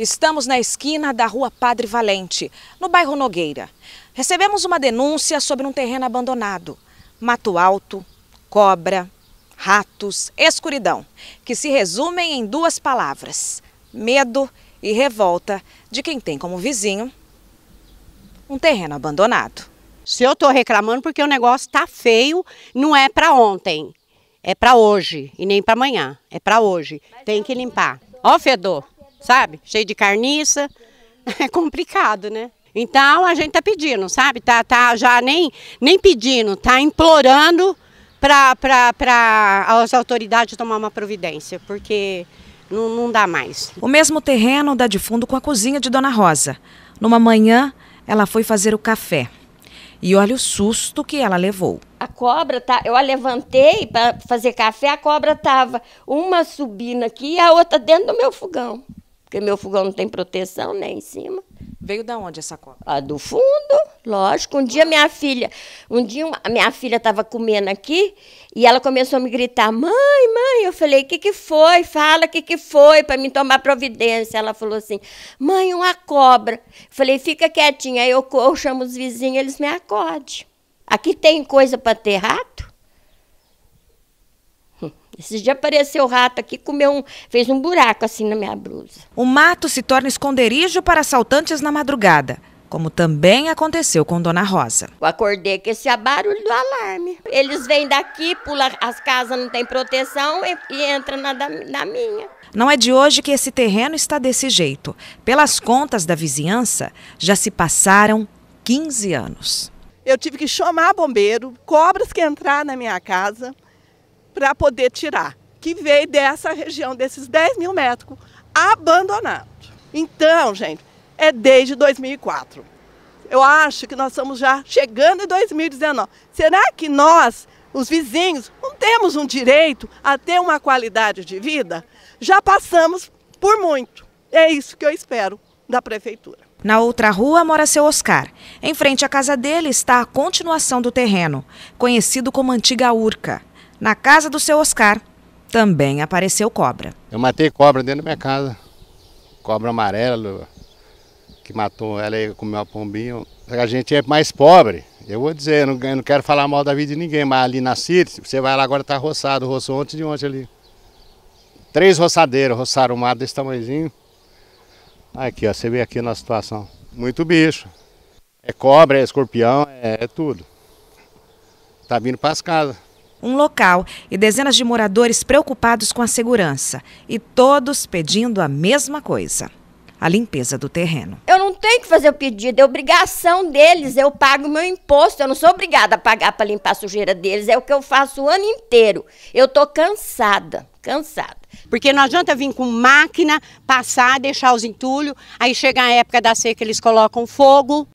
Estamos na esquina da rua Padre Valente, no bairro Nogueira. Recebemos uma denúncia sobre um terreno abandonado. Mato alto, cobra, ratos, escuridão, que se resumem em duas palavras: medo e revolta de quem tem como vizinho um terreno abandonado. Se eu estou reclamando porque o negócio está feio, não é para ontem, é para hoje e nem para amanhã, é para hoje. Tem que limpar. Ó, fedor sabe? Cheio de carniça. É complicado, né? Então a gente tá pedindo, sabe? Tá, tá já nem, nem pedindo, tá implorando para as autoridades tomar uma providência, porque não, não dá mais. O mesmo terreno dá de fundo com a cozinha de Dona Rosa. Numa manhã, ela foi fazer o café. E olha o susto que ela levou. A cobra tá, eu a levantei para fazer café, a cobra tava uma subindo aqui e a outra dentro do meu fogão porque meu fogão não tem proteção nem né, em cima. Veio da onde essa copa? Ah, do fundo, lógico. Um dia minha filha, um dia uma, minha filha estava comendo aqui e ela começou a me gritar: "Mãe, mãe!" Eu falei: "O que que foi? Fala o que que foi para me tomar providência." Ela falou assim: "Mãe, uma cobra." Eu falei: "Fica quietinha, aí eu, eu chamo os vizinhos, eles me acordem." Aqui tem coisa para ter rato? Esse dia apareceu o rato aqui, comeu um, fez um buraco assim na minha blusa. O mato se torna esconderijo para assaltantes na madrugada como também aconteceu com Dona Rosa. Eu acordei com esse barulho do alarme. Eles vêm daqui, pula as casas, não tem proteção e, e entram na, na minha. Não é de hoje que esse terreno está desse jeito. Pelas contas da vizinhança, já se passaram 15 anos. Eu tive que chamar bombeiro, cobras que entrar na minha casa, para poder tirar, que veio dessa região, desses 10 mil metros abandonado. Então, gente, é desde 2004. Eu acho que nós estamos já chegando em 2019. Será que nós, os vizinhos, não temos um direito a ter uma qualidade de vida? Já passamos por muito. É isso que eu espero da prefeitura. Na outra rua mora seu Oscar. Em frente à casa dele está a continuação do terreno, conhecido como Antiga Urca. Na casa do seu Oscar também apareceu cobra. Eu matei cobra dentro da minha casa. Cobra amarela que matou ela e comeu a pombinha. A gente é mais pobre. Eu vou dizer, eu não, quero falar mal da vida de ninguém, mas ali na Síria, você vai lá agora tá roçado, roçou ontem de ontem ali. Três roçadeiras roçaram o mato desse tamanhozinho. Aqui, ó, você vê aqui a nossa situação. Muito bicho. É cobra, é escorpião, é, é tudo. Tá vindo para as casas um local e dezenas de moradores preocupados com a segurança e todos pedindo a mesma coisa. A limpeza do terreno. Eu não tenho que fazer o pedido, é obrigação deles. Eu pago meu imposto, eu não sou obrigada a pagar para limpar a sujeira deles. É o que eu faço o ano inteiro. Eu tô cansada, cansada. Porque não adianta vir com máquina, passar, deixar os entulhos, aí chega a época da seca, eles colocam fogo.